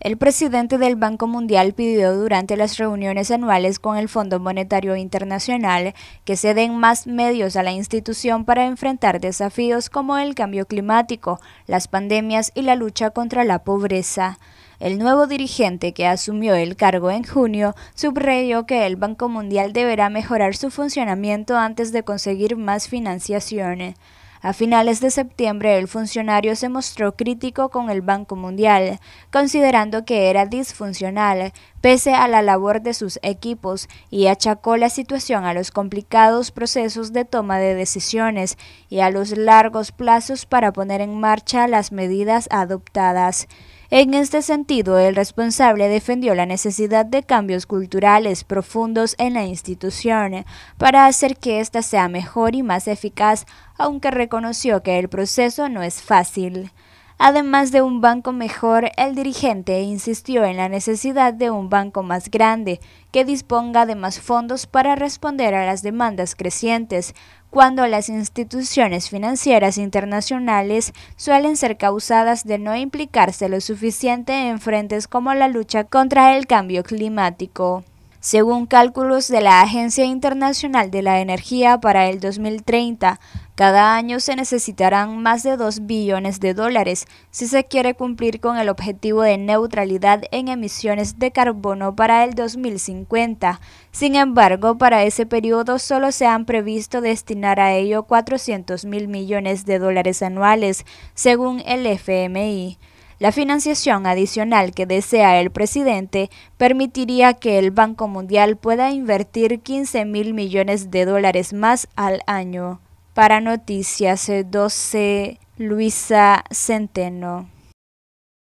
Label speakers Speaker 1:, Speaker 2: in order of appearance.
Speaker 1: El presidente del Banco Mundial pidió durante las reuniones anuales con el Fondo Monetario Internacional que se den más medios a la institución para enfrentar desafíos como el cambio climático, las pandemias y la lucha contra la pobreza. El nuevo dirigente que asumió el cargo en junio subrayó que el Banco Mundial deberá mejorar su funcionamiento antes de conseguir más financiación. A finales de septiembre, el funcionario se mostró crítico con el Banco Mundial, considerando que era disfuncional, pese a la labor de sus equipos, y achacó la situación a los complicados procesos de toma de decisiones y a los largos plazos para poner en marcha las medidas adoptadas. En este sentido, el responsable defendió la necesidad de cambios culturales profundos en la institución para hacer que ésta sea mejor y más eficaz, aunque reconoció que el proceso no es fácil. Además de un banco mejor, el dirigente insistió en la necesidad de un banco más grande, que disponga de más fondos para responder a las demandas crecientes, cuando las instituciones financieras internacionales suelen ser causadas de no implicarse lo suficiente en frentes como la lucha contra el cambio climático. Según cálculos de la Agencia Internacional de la Energía para el 2030, cada año se necesitarán más de 2 billones de dólares si se quiere cumplir con el objetivo de neutralidad en emisiones de carbono para el 2050. Sin embargo, para ese periodo solo se han previsto destinar a ello 400 mil millones de dólares anuales, según el FMI. La financiación adicional que desea el presidente permitiría que el Banco Mundial pueda invertir 15 mil millones de dólares más al año. Para Noticias eh, doce Luisa Centeno.